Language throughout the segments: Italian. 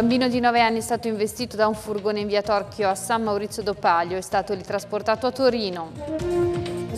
bambino di 9 anni è stato investito da un furgone in via Torchio a San Maurizio d'Opaglio, è stato ritrasportato a Torino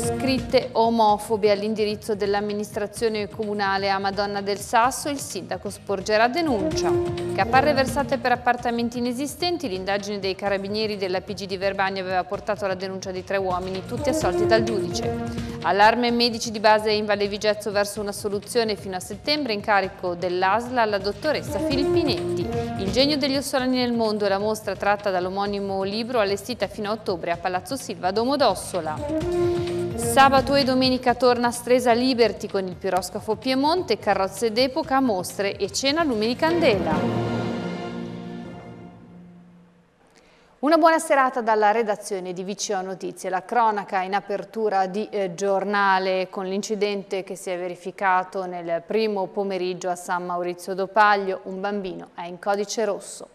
scritte omofobe all'indirizzo dell'amministrazione comunale a Madonna del Sasso, il sindaco sporgerà denuncia. Caparre versate per appartamenti inesistenti, l'indagine dei carabinieri della PG di Verbania aveva portato alla denuncia di tre uomini, tutti assolti dal giudice. Allarme medici di base in Valle Vigezzo verso una soluzione fino a settembre in carico dell'ASLA alla dottoressa Filippinetti. Il genio degli ossolani nel mondo è la mostra tratta dall'omonimo libro allestita fino a ottobre a Palazzo Silva Domodossola. Sabato e domenica torna a Stresa Liberty con il piroscafo Piemonte, carrozze d'epoca, mostre e cena a lumi di candela. Una buona serata dalla redazione di Viceo Notizie. La cronaca in apertura di eh, giornale con l'incidente che si è verificato nel primo pomeriggio a San Maurizio d'Opaglio. Un bambino è in codice rosso.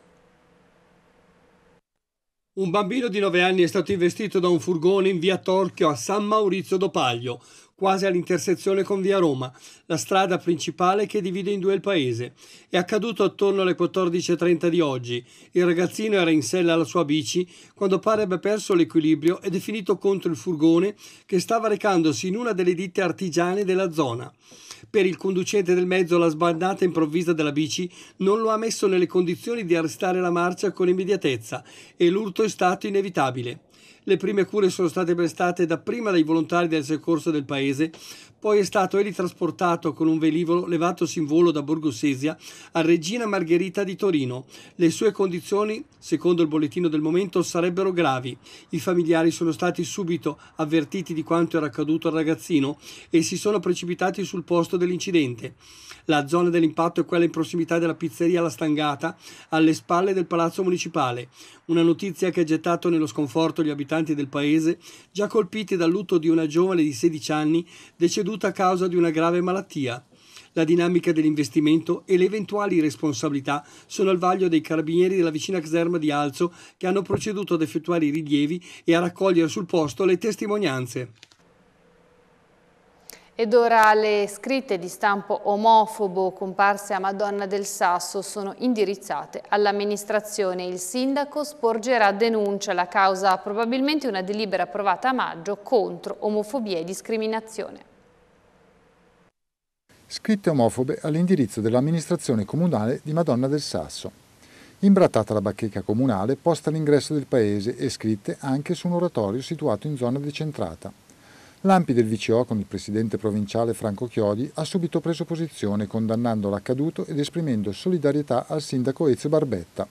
Un bambino di 9 anni è stato investito da un furgone in via Torchio a San Maurizio d'Opaglio quasi all'intersezione con via Roma, la strada principale che divide in due il paese. È accaduto attorno alle 14.30 di oggi. Il ragazzino era in sella alla sua bici quando pare abbia perso l'equilibrio ed è finito contro il furgone che stava recandosi in una delle ditte artigiane della zona. Per il conducente del mezzo la sbandata improvvisa della bici non lo ha messo nelle condizioni di arrestare la marcia con immediatezza e l'urto è stato inevitabile. Le prime cure sono state prestate dapprima dai volontari del soccorso del paese, poi è stato egli con un velivolo levatosi in volo da Borgosesia a Regina Margherita di Torino. Le sue condizioni, secondo il bollettino del momento, sarebbero gravi. I familiari sono stati subito avvertiti di quanto era accaduto al ragazzino e si sono precipitati sul posto dell'incidente. La zona dell'impatto è quella in prossimità della pizzeria La Stangata, alle spalle del palazzo municipale. Una notizia che ha gettato nello sconforto gli abitanti del paese, già colpiti dal lutto di una giovane di 16 anni deceduta a causa di una grave malattia. La dinamica dell'investimento e le eventuali responsabilità sono al vaglio dei carabinieri della vicina caserma di Alzo che hanno proceduto ad effettuare i rilievi e a raccogliere sul posto le testimonianze. Ed ora le scritte di stampo omofobo comparse a Madonna del Sasso sono indirizzate all'amministrazione. Il sindaco sporgerà denuncia, la causa probabilmente una delibera approvata a maggio contro omofobia e discriminazione. Scritte omofobe all'indirizzo dell'amministrazione comunale di Madonna del Sasso. Imbrattata la bacheca comunale posta all'ingresso del paese e scritte anche su un oratorio situato in zona decentrata. L'AMPI del VCO, con il presidente provinciale Franco Chiodi, ha subito preso posizione condannando l'accaduto ed esprimendo solidarietà al sindaco Ezio Barbetta.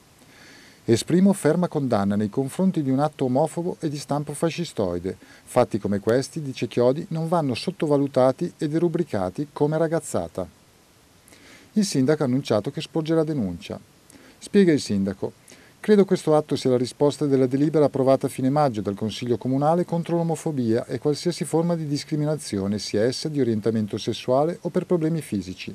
Esprimo ferma condanna nei confronti di un atto omofobo e di stampo fascistoide. Fatti come questi, dice Chiodi, non vanno sottovalutati e derubricati come ragazzata. Il sindaco ha annunciato che sporgerà denuncia. Spiega il sindaco, Credo questo atto sia la risposta della delibera approvata a fine maggio dal Consiglio Comunale contro l'omofobia e qualsiasi forma di discriminazione, sia essa di orientamento sessuale o per problemi fisici.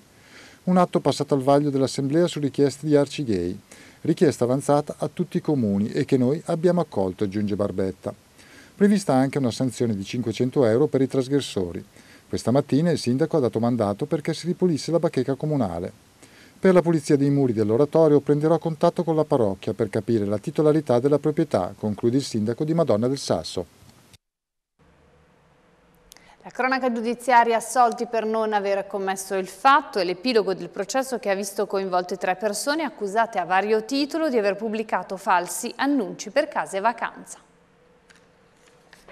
Un atto passato al vaglio dell'Assemblea su richiesta di Arci Gay, richiesta avanzata a tutti i comuni e che noi abbiamo accolto, aggiunge Barbetta. Prevista anche una sanzione di 500 euro per i trasgressori. Questa mattina il sindaco ha dato mandato perché si ripulisse la bacheca comunale. Per la pulizia dei muri dell'oratorio prenderò contatto con la parrocchia per capire la titolarità della proprietà, conclude il sindaco di Madonna del Sasso. La cronaca giudiziaria assolti per non aver commesso il fatto è l'epilogo del processo che ha visto coinvolte tre persone accusate a vario titolo di aver pubblicato falsi annunci per case e vacanza.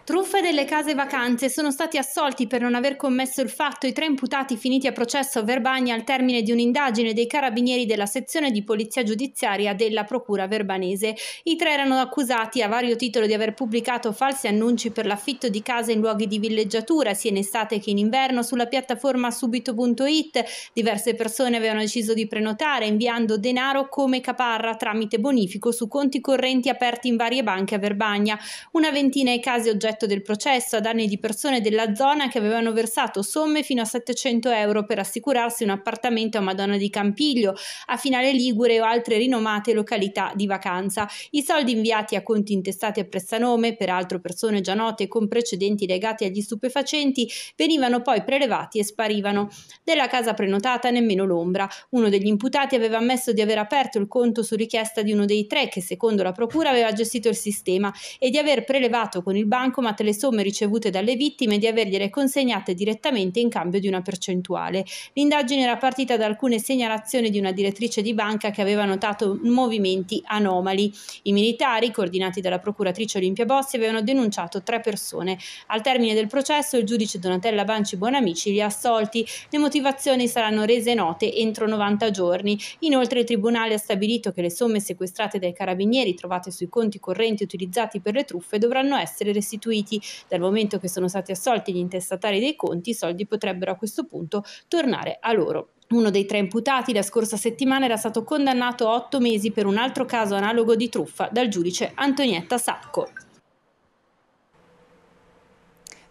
Truffe delle case vacanze sono stati assolti per non aver commesso il fatto i tre imputati finiti a processo a Verbania al termine di un'indagine dei carabinieri della sezione di polizia giudiziaria della procura verbanese. I tre erano accusati a vario titolo di aver pubblicato falsi annunci per l'affitto di case in luoghi di villeggiatura, sia in estate che in inverno, sulla piattaforma subito.it. Diverse persone avevano deciso di prenotare inviando denaro come caparra tramite bonifico su conti correnti aperti in varie banche a Verbania. Una ventina i casi oggetto oggetto del processo a danni di persone della zona che avevano versato somme fino a 700 euro per assicurarsi un appartamento a Madonna di Campiglio, a Finale Ligure o altre rinomate località di vacanza. I soldi inviati a conti intestati a prestanome, peraltro persone già note con precedenti legati agli stupefacenti, venivano poi prelevati e sparivano. Della casa prenotata nemmeno l'ombra. Uno degli imputati aveva ammesso di aver aperto il conto su richiesta di uno dei tre che secondo la procura aveva gestito il sistema e di aver prelevato con il banco informate le somme ricevute dalle vittime di avergliele consegnate direttamente in cambio di una percentuale. L'indagine era partita da alcune segnalazioni di una direttrice di banca che aveva notato movimenti anomali. I militari, coordinati dalla procuratrice Olimpia Bossi, avevano denunciato tre persone. Al termine del processo il giudice Donatella Banci Buonamici li ha assolti. Le motivazioni saranno rese note entro 90 giorni. Inoltre il Tribunale ha stabilito che le somme sequestrate dai carabinieri trovate sui conti correnti utilizzati per le truffe dovranno essere restituite istituiti, dal momento che sono stati assolti gli intestatari dei conti, i soldi potrebbero a questo punto tornare a loro. Uno dei tre imputati la scorsa settimana era stato condannato a otto mesi per un altro caso analogo di truffa dal giudice Antonietta Sacco.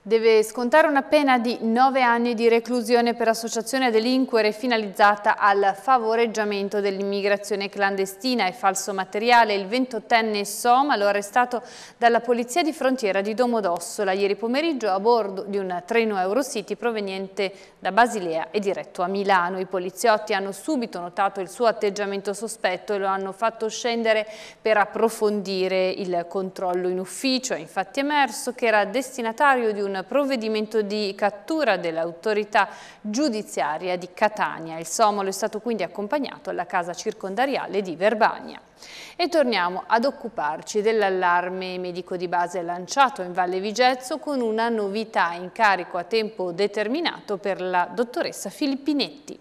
Deve scontare una pena di 9 anni di reclusione per associazione a delinquere finalizzata al favoreggiamento dell'immigrazione clandestina e falso materiale. Il 28enne Soma lo arrestato dalla polizia di frontiera di Domodossola ieri pomeriggio a bordo di un treno Eurocity proveniente da Basilea e diretto a Milano. I poliziotti hanno subito notato il suo atteggiamento sospetto e lo hanno fatto scendere per approfondire il controllo in ufficio. È infatti emerso che era destinatario di un provvedimento di cattura dell'autorità giudiziaria di Catania. Il somolo è stato quindi accompagnato alla casa circondariale di Verbania. E torniamo ad occuparci dell'allarme medico di base lanciato in Valle Vigezzo con una novità in carico a tempo determinato per la dottoressa Filippinetti.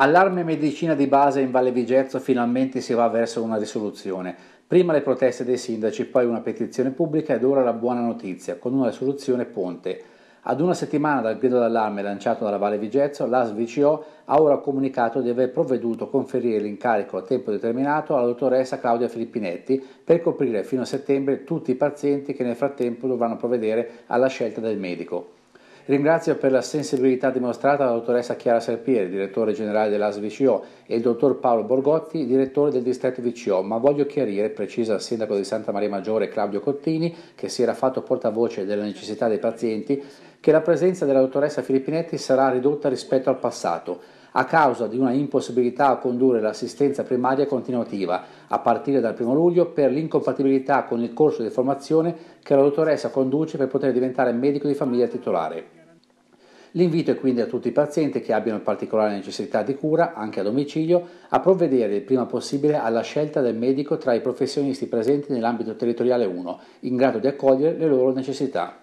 Allarme medicina di base in Valle Vigezzo finalmente si va verso una risoluzione. Prima le proteste dei sindaci, poi una petizione pubblica ed ora la buona notizia, con una risoluzione ponte. Ad una settimana dal grido d'allarme lanciato dalla Valle Vigezzo, l'ASVCO ha ora comunicato di aver provveduto a conferire l'incarico a tempo determinato alla dottoressa Claudia Filippinetti per coprire fino a settembre tutti i pazienti che nel frattempo dovranno provvedere alla scelta del medico. Ringrazio per la sensibilità dimostrata la dottoressa Chiara Serpieri, direttore generale dell'ASVCO, e il dottor Paolo Borgotti, direttore del distretto VCO, ma voglio chiarire, precisa il sindaco di Santa Maria Maggiore Claudio Cottini, che si era fatto portavoce della necessità dei pazienti, che la presenza della dottoressa Filippinetti sarà ridotta rispetto al passato, a causa di una impossibilità a condurre l'assistenza primaria continuativa a partire dal 1 luglio per l'incompatibilità con il corso di formazione che la dottoressa conduce per poter diventare medico di famiglia titolare. L'invito è quindi a tutti i pazienti che abbiano particolare necessità di cura, anche a domicilio, a provvedere il prima possibile alla scelta del medico tra i professionisti presenti nell'ambito territoriale 1, in grado di accogliere le loro necessità.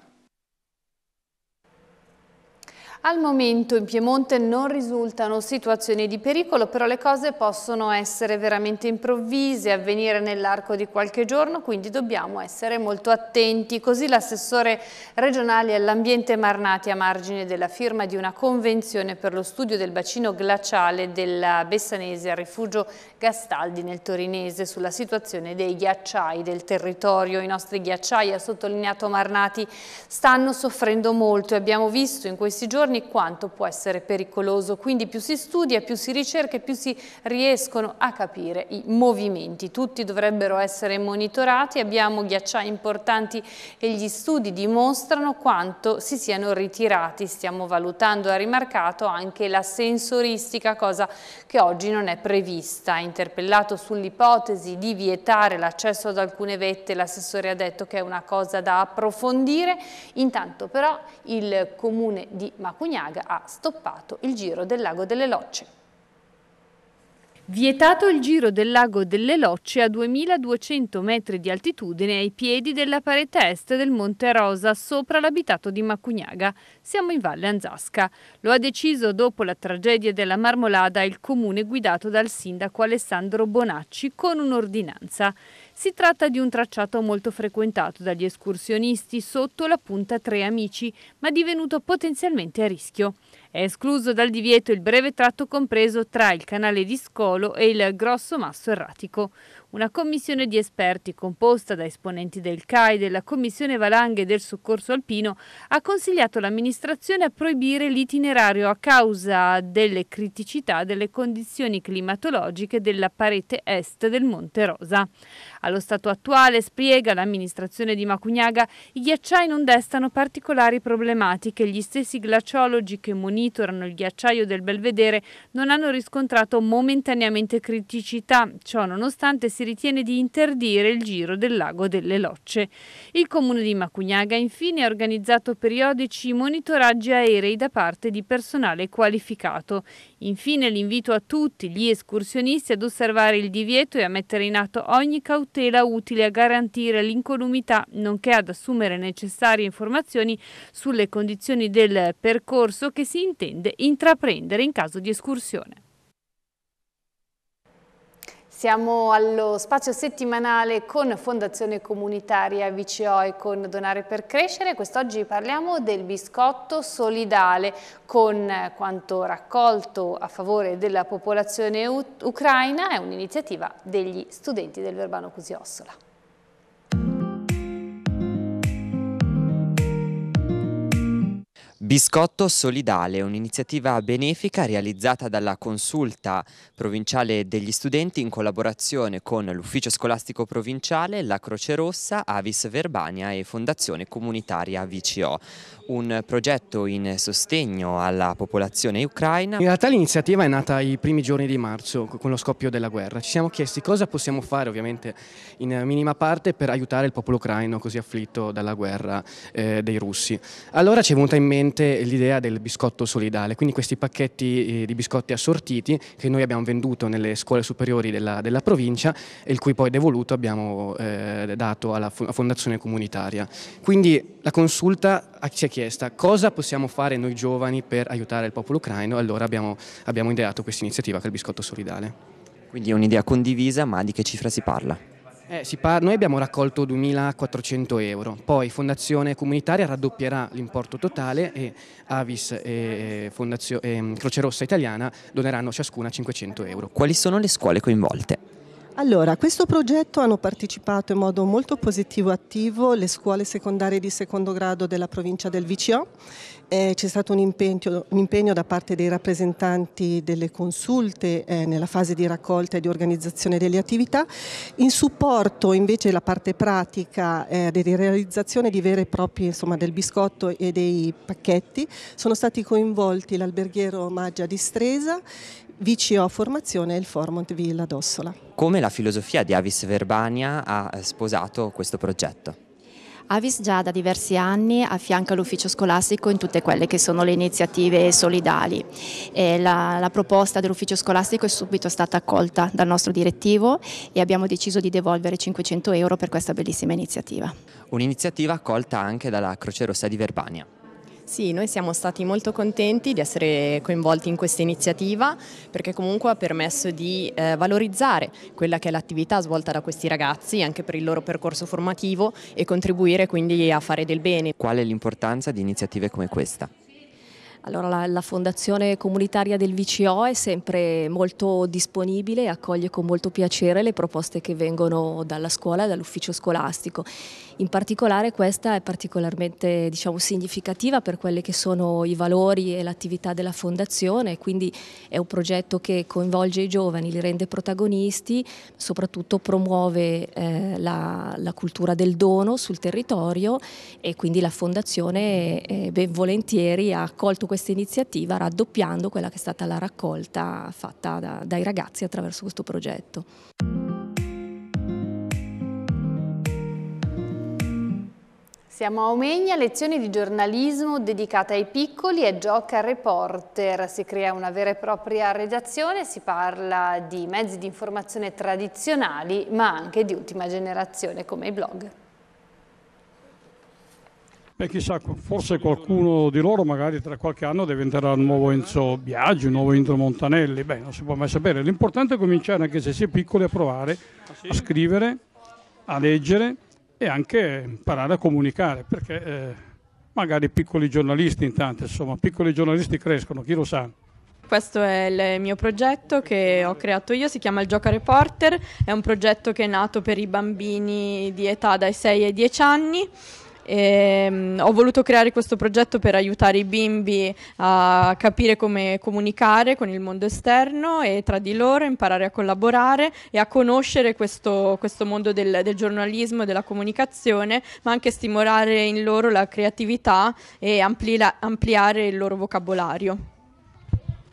Al momento in Piemonte non risultano situazioni di pericolo, però le cose possono essere veramente improvvise, avvenire nell'arco di qualche giorno, quindi dobbiamo essere molto attenti. Così l'assessore regionale all'ambiente Marnati a margine della firma di una convenzione per lo studio del bacino glaciale della Bessanese al rifugio Gastaldi nel Torinese sulla situazione dei ghiacciai del territorio. I nostri ghiacciai, ha sottolineato Marnati, stanno soffrendo molto e abbiamo visto in questi giorni giorni quanto può essere pericoloso. Quindi più si studia, più si ricerca e più si riescono a capire i movimenti. Tutti dovrebbero essere monitorati, abbiamo ghiacciai importanti e gli studi dimostrano quanto si siano ritirati. Stiamo valutando, ha rimarcato, anche la sensoristica, cosa che oggi non è prevista. Interpellato sull'ipotesi di vietare l'accesso ad alcune vette, l'assessore ha detto che è una cosa da approfondire. Intanto però il comune di Macu Cunhaga ha stoppato il giro del lago delle Locce. Vietato il giro del lago delle Locce a 2200 metri di altitudine ai piedi della parete est del Monte Rosa, sopra l'abitato di Macugnaga. Siamo in Valle Anzasca. Lo ha deciso dopo la tragedia della Marmolada il comune guidato dal sindaco Alessandro Bonacci con un'ordinanza. Si tratta di un tracciato molto frequentato dagli escursionisti sotto la punta Tre Amici, ma divenuto potenzialmente a rischio. È escluso dal divieto il breve tratto compreso tra il canale di Scolo e il Grosso Masso Erratico, una commissione di esperti composta da esponenti del CAI, della Commissione Valanghe e del Soccorso Alpino ha consigliato l'amministrazione a proibire l'itinerario a causa delle criticità delle condizioni climatologiche della parete est del Monte Rosa. Allo stato attuale, spiega l'amministrazione di Macugnaga, i ghiacciai non destano particolari problematiche. Gli stessi glaciologi che monitorano il ghiacciaio del Belvedere non hanno riscontrato momentaneamente criticità, ciò nonostante si ritiene di interdire il giro del lago delle Locce. Il comune di Macugnaga infine ha organizzato periodici monitoraggi aerei da parte di personale qualificato. Infine l'invito a tutti gli escursionisti ad osservare il divieto e a mettere in atto ogni cautela utile a garantire l'incolumità nonché ad assumere necessarie informazioni sulle condizioni del percorso che si intende intraprendere in caso di escursione. Siamo allo spazio settimanale con Fondazione Comunitaria VCO e con Donare per Crescere. Quest'oggi parliamo del biscotto solidale con quanto raccolto a favore della popolazione ucraina. È un'iniziativa degli studenti del Verbano Cusiossola. Biscotto Solidale, un'iniziativa benefica realizzata dalla Consulta Provinciale degli Studenti in collaborazione con l'Ufficio Scolastico Provinciale, la Croce Rossa, Avis Verbania e Fondazione Comunitaria VCO. Un progetto in sostegno alla popolazione ucraina. In realtà l'iniziativa è nata i primi giorni di marzo con lo scoppio della guerra. Ci siamo chiesti cosa possiamo fare ovviamente in minima parte per aiutare il popolo ucraino così afflitto dalla guerra eh, dei russi. Allora ci è venuta in mente mente l'idea del biscotto solidale, quindi questi pacchetti eh, di biscotti assortiti che noi abbiamo venduto nelle scuole superiori della, della provincia e il cui poi devoluto abbiamo eh, dato alla fondazione comunitaria. Quindi la consulta ci ha chiesta cosa possiamo fare noi giovani per aiutare il popolo ucraino e allora abbiamo, abbiamo ideato questa iniziativa che è il biscotto solidale. Quindi è un'idea condivisa, ma di che cifra si parla? Eh, parla, noi abbiamo raccolto 2.400 euro, poi Fondazione Comunitaria raddoppierà l'importo totale e Avis e, e mm, Croce Rossa Italiana doneranno ciascuna 500 euro. Quali sono le scuole coinvolte? Allora, a questo progetto hanno partecipato in modo molto positivo e attivo le scuole secondarie di secondo grado della provincia del VCO eh, c'è stato un impegno, un impegno, da parte dei rappresentanti delle consulte eh, nella fase di raccolta e di organizzazione delle attività, in supporto invece la parte pratica eh, della realizzazione di vere e proprie insomma, del biscotto e dei pacchetti, sono stati coinvolti l'alberghiero Maggia di Stresa VCO Formazione e il Formont Villa d'Ossola. Come la filosofia di Avis Verbania ha sposato questo progetto? Avis già da diversi anni affianca l'ufficio scolastico in tutte quelle che sono le iniziative solidali. La, la, proposta dell'ufficio scolastico è subito stata accolta dal nostro direttivo e abbiamo deciso di devolvere 500 euro per questa bellissima iniziativa. Un'iniziativa accolta anche dalla Croce Rossa di Verbania. Sì, noi siamo stati molto contenti di essere coinvolti in questa iniziativa perché comunque ha permesso di eh, valorizzare quella che è l'attività svolta da questi ragazzi anche per il loro percorso formativo e contribuire quindi a fare del bene. Qual è l'importanza di iniziative come questa? Allora, la, la, Fondazione Comunitaria del VCO è sempre molto disponibile e accoglie con molto piacere le proposte che vengono dalla scuola e dall'ufficio scolastico. In particolare questa è particolarmente diciamo, significativa per quelli che sono i valori e l'attività della Fondazione, quindi è un progetto che coinvolge i giovani, li rende protagonisti, soprattutto promuove eh, la, la, cultura del dono sul territorio e quindi la Fondazione eh, ben volentieri ha accolto questo questa iniziativa raddoppiando quella che è stata la raccolta fatta da, dai ragazzi attraverso questo progetto. Siamo a Omegna, lezioni di giornalismo dedicate ai piccoli e gioca reporter. Si crea una vera e propria redazione, si parla di mezzi di informazione tradizionali ma anche di ultima generazione come i blog. Beh, chissà, forse qualcuno di loro magari tra qualche anno diventerà il nuovo Enzo Biaggi, il nuovo Indro Montanelli, beh, non si può mai sapere. L'importante è cominciare, anche se si è piccoli, a provare, ah, a scrivere, a leggere e anche imparare a comunicare, perché eh, magari piccoli giornalisti intanto, insomma, piccoli giornalisti crescono, chi lo sa. Questo è il mio progetto che ho creato io, si chiama Il Gioca Reporter, è un progetto che è nato per i bambini di età dai 6 ai 10 anni e, ehm, ho voluto creare questo progetto per aiutare i bimbi a capire come comunicare con il mondo esterno e tra di loro, imparare a collaborare e a conoscere questo, questo mondo del, del giornalismo e della comunicazione, ma anche stimolare in loro la creatività e amplia, ampliare il loro vocabolario.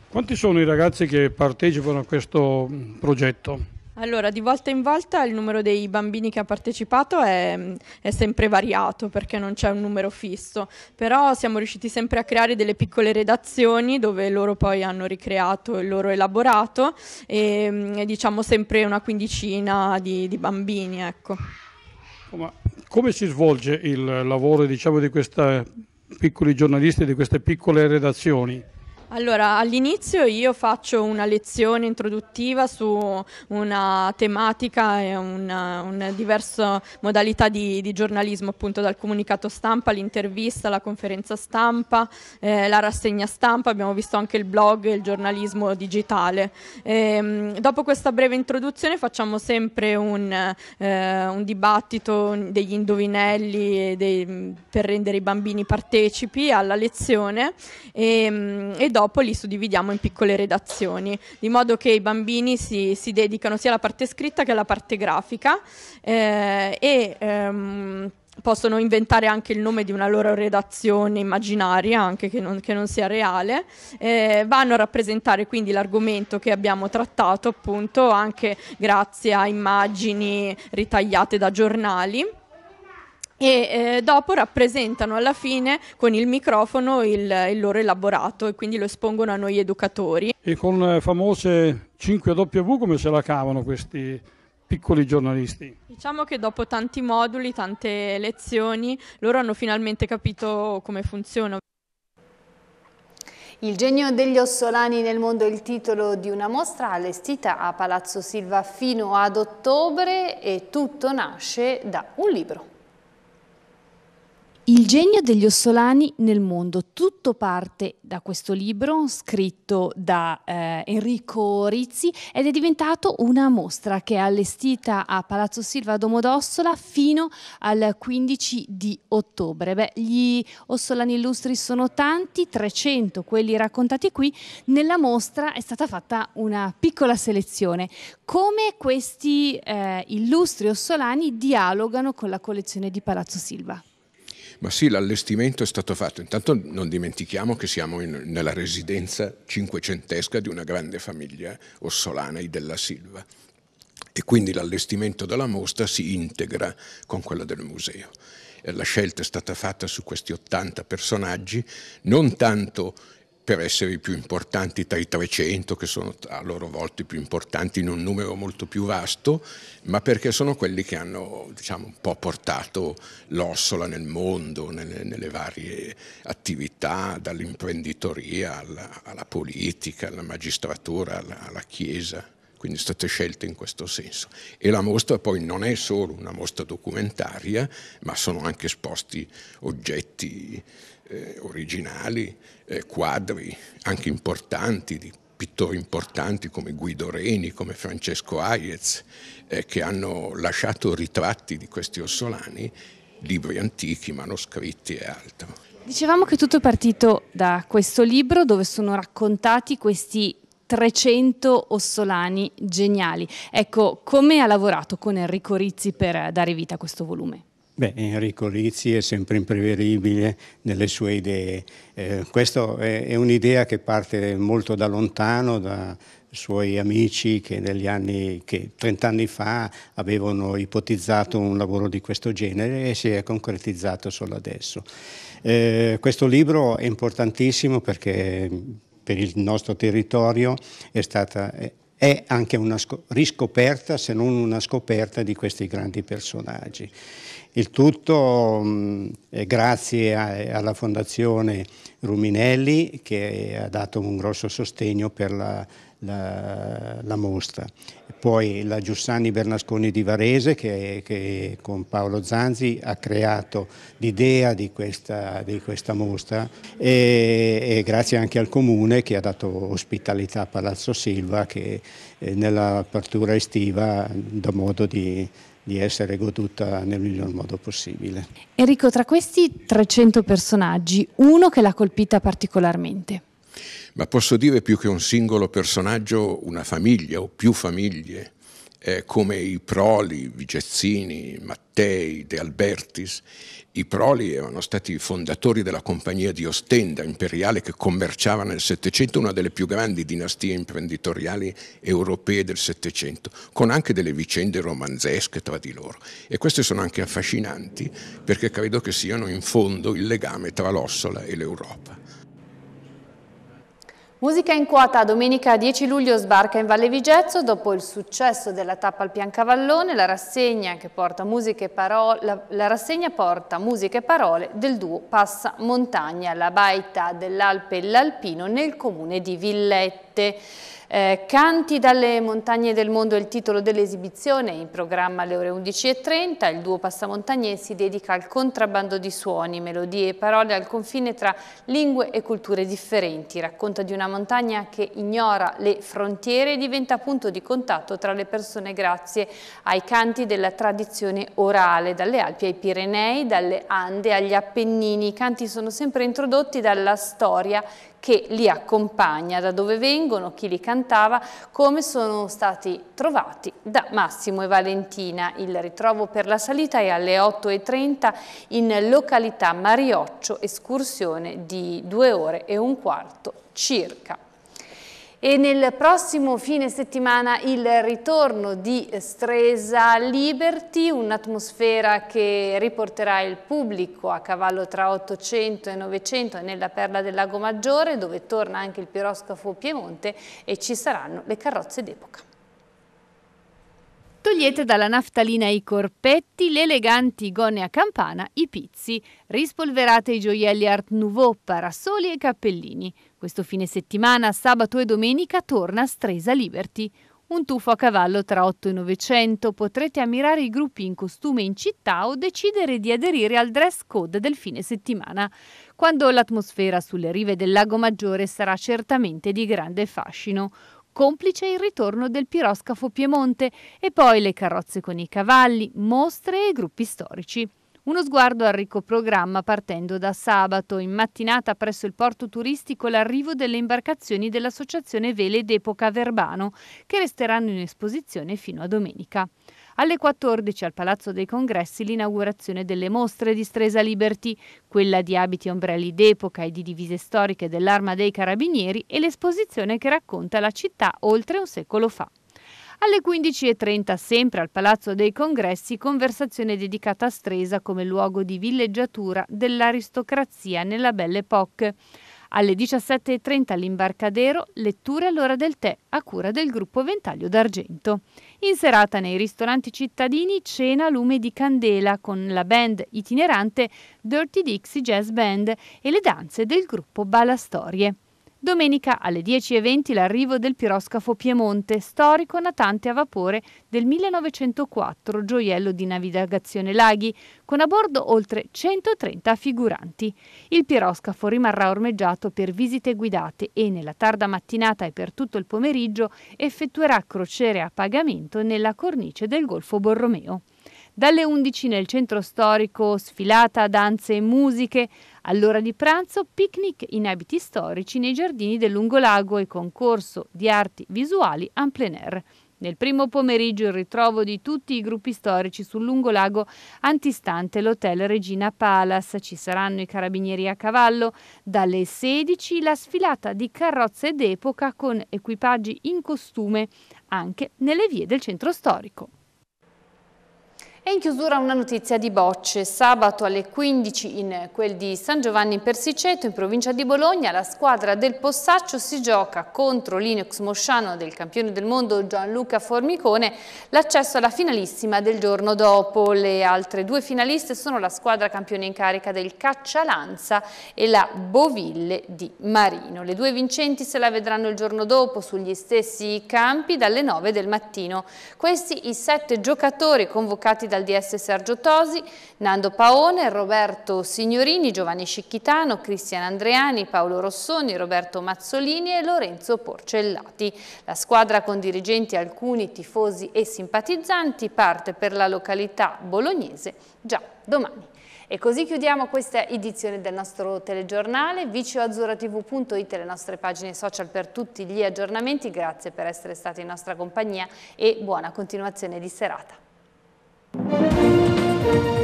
Quanti sono i ragazzi che partecipano a questo mm, progetto? Allora, di volta in volta il numero dei bambini che ha partecipato è, è sempre variato perché non c'è un numero fisso, però siamo riusciti sempre a creare delle piccole redazioni dove loro poi hanno ricreato il loro elaborato e, mm, diciamo sempre una quindicina di, di bambini. Ecco. Ma come si svolge il lavoro diciamo, di questi piccoli giornalisti, di queste piccole redazioni? Allora, all'inizio io faccio una lezione introduttiva su una tematica e una, una diversa modalità di, di, giornalismo, appunto dal comunicato stampa all'intervista, la conferenza stampa, eh, la rassegna stampa, abbiamo visto anche il blog e il giornalismo digitale. E, ehm, dopo questa breve introduzione facciamo sempre un, eh, un dibattito degli indovinelli dei, per rendere i bambini partecipi alla lezione e, ehm, e dopo dopo li suddividiamo in piccole redazioni, di modo che i bambini si, si dedicano sia alla parte scritta che alla parte grafica eh, e ehm, possono inventare anche il nome di una loro redazione immaginaria, anche che non, che non sia reale, eh, vanno a rappresentare quindi l'argomento che abbiamo trattato appunto anche grazie a immagini ritagliate da giornali e eh, dopo rappresentano alla fine con il microfono il, il, loro elaborato e quindi lo espongono a noi educatori. E con eh, famose 5W come se la cavano questi piccoli giornalisti? Diciamo che dopo tanti moduli, tante lezioni, loro hanno finalmente capito come funziona. Il genio degli Ossolani nel mondo è il titolo di una mostra allestita a Palazzo Silva fino ad ottobre e tutto nasce da un libro. Il genio degli Ossolani nel mondo. Tutto parte da questo libro scritto da eh, Enrico Rizzi ed è diventato una mostra che è allestita a Palazzo Silva a Domodossola fino al 15 di ottobre. Beh, gli Ossolani illustri sono tanti, 300 quelli raccontati qui. Nella mostra è stata fatta una piccola selezione. Come questi eh, illustri Ossolani dialogano con la collezione di Palazzo Silva? Ma sì, l'allestimento è stato fatto. Intanto non dimentichiamo che siamo in, nella residenza cinquecentesca di una grande famiglia eh, ossolanei della Silva e quindi l'allestimento della mostra si integra con quella del museo. Eh, la scelta è stata fatta su questi 80 personaggi, non tanto per essere i più importanti tra i 300, che sono a loro volta i più importanti in un numero molto più vasto, ma perché sono quelli che hanno diciamo, un po' portato l'ossola nel mondo, nelle, nelle varie attività, dall'imprenditoria alla, alla, politica, alla magistratura, alla, alla Chiesa quindi state scelte in questo senso. E la mostra poi non è solo una mostra documentaria, ma sono anche esposti oggetti eh, originali, eh, quadri anche importanti di pittori importanti come Guido Reni, come Francesco Hayez, eh, che hanno lasciato ritratti di questi ossolani, libri antichi, manoscritti e altro. Dicevamo che tutto è partito da questo libro dove sono raccontati questi 300 ossolani geniali. Ecco, come ha lavorato con Enrico Rizzi per dare vita a questo volume? Beh, Enrico Rizzi è sempre imprevedibile nelle sue idee. Eh, questa è, è un'idea che parte molto da lontano, da suoi amici che negli anni, che 30 anni fa avevano ipotizzato un lavoro di questo genere e si è concretizzato solo adesso. Eh, questo libro è importantissimo perché per il nostro territorio è stata è anche una riscoperta, se non una scoperta, di questi grandi personaggi. Il tutto mh, grazie a, alla Fondazione Ruminelli che ha dato un grosso sostegno per la la, la mostra. Poi la Giussani Bernasconi di Varese che, che con Paolo Zanzi ha creato l'idea di, di questa, mostra e, e, grazie anche al Comune che ha dato ospitalità a Palazzo Silva che eh, nell'apertura estiva dà modo di, di essere goduta nel miglior modo possibile. Enrico, tra questi 300 personaggi, uno che l'ha colpita particolarmente? ma posso dire più che un singolo personaggio, una famiglia o più famiglie, eh, come i Proli, Vigezzini, Mattei, De Albertis. I Proli erano stati i fondatori della compagnia di Ostenda imperiale che commerciava nel Settecento, una delle più grandi dinastie imprenditoriali europee del Settecento, con anche delle vicende romanzesche tra di loro. E queste sono anche affascinanti perché credo che siano in fondo il legame tra l'Ossola e l'Europa. Musica in quota, domenica 10 luglio sbarca in Valle Vigezzo dopo il successo della tappa al Piancavallone, la rassegna, porta musiche, parole, la, la rassegna porta musiche e parole del duo Passa Montagna, la baita dell'Alpe e l'Alpino nel comune di Villette. Eh, Canti dalle montagne del mondo è il titolo dell'esibizione, in programma alle ore 11.30, il duo Passamontagne si dedica al contrabbando di suoni, melodie e parole al confine tra lingue e culture differenti, racconta di una montagna che ignora le frontiere e diventa punto di contatto tra le persone grazie ai canti della tradizione orale, dalle Alpi ai Pirenei, dalle Ande agli Appennini, i canti sono sempre introdotti dalla storia che li accompagna, da dove vengono, chi li cantava, come sono stati trovati da Massimo e Valentina. Il ritrovo per la salita è alle 8.30 in località Marioccio, escursione di due ore e un quarto circa e nel prossimo fine settimana il ritorno di Stresa Liberty, un'atmosfera che riporterà il pubblico a cavallo tra 800 e 900 nella perla del Lago Maggiore dove torna anche il piroscafo Piemonte e ci saranno le carrozze d'epoca. Togliete dalla naftalina i corpetti, le eleganti gonne a campana, i pizzi. Rispolverate i gioielli Art Nouveau, parasoli e cappellini. Questo fine settimana, sabato e domenica, torna Stresa Liberty. Un tuffo a cavallo tra 8 e 900 potrete ammirare i gruppi in costume in città o decidere di aderire al dress code del fine settimana, quando l'atmosfera sulle rive del Lago Maggiore sarà certamente di grande fascino complice il ritorno del piroscafo Piemonte e poi le carrozze con i cavalli, mostre e gruppi storici. Uno sguardo al ricco programma partendo da sabato, in mattinata presso il porto turistico l'arrivo delle imbarcazioni dell'Associazione Vele d'Epoca Verbano, che resteranno in esposizione fino a domenica. Alle 14 al Palazzo dei Congressi l'inaugurazione delle mostre di Stresa Liberty, quella di abiti e ombrelli d'epoca e di divise storiche dell'Arma dei Carabinieri e l'esposizione che racconta la città oltre un secolo fa. Alle 15.30, sempre al Palazzo dei Congressi, conversazione dedicata a Stresa come luogo di villeggiatura dell'aristocrazia nella Belle Époque. Alle 17.30 all'imbarcadero, letture all'ora del tè a cura del gruppo Ventaglio d'Argento. In serata nei ristoranti cittadini cena a lume di candela con la band itinerante Dirty Dixie Jazz Band e le danze del gruppo Balastorie. Domenica alle 10.20 l'arrivo del piroscafo Piemonte, storico natante a vapore del 1904, gioiello di navigazione laghi, con a bordo oltre 130 figuranti. Il piroscafo rimarrà ormeggiato per visite guidate e nella tarda mattinata e per tutto il pomeriggio effettuerà crociere a pagamento nella cornice del Golfo Borromeo. Dalle 11 nel centro storico sfilata, danze e musiche, all'ora di pranzo picnic in abiti storici nei giardini del Lungolago e concorso di arti visuali en plein air. Nel primo pomeriggio il ritrovo di tutti i gruppi storici sul lungolago antistante l'hotel Regina Palace. Ci saranno i carabinieri a cavallo. Dalle 16 la sfilata di carrozze d'epoca con equipaggi in costume anche nelle vie del centro storico. E in chiusura una notizia di bocce. Sabato alle 15 in quel di San Giovanni in Persiceto, in provincia di Bologna, la squadra del Possaccio si gioca contro l'Inox Mosciano del campione del mondo Gianluca Formicone l'accesso alla finalissima del giorno dopo. Le altre due finaliste sono la squadra campione in carica del Caccialanza e la Boville di Marino. Le due vincenti se la vedranno il giorno dopo sugli stessi campi dalle 9 del mattino. Questi i sette giocatori convocati dal DS Sergio Tosi, Nando Paone, Roberto Signorini, Giovanni Scicchitano, Cristian Andreani, Paolo Rossoni, Roberto Mazzolini e Lorenzo Porcellati. La squadra con dirigenti, alcuni tifosi e simpatizzanti parte per la località bolognese già domani. E così chiudiamo questa edizione del nostro telegiornale. Vicioazzurratv.it e le nostre pagine social per tutti gli aggiornamenti. Grazie per essere stati in nostra compagnia e buona continuazione di serata. Música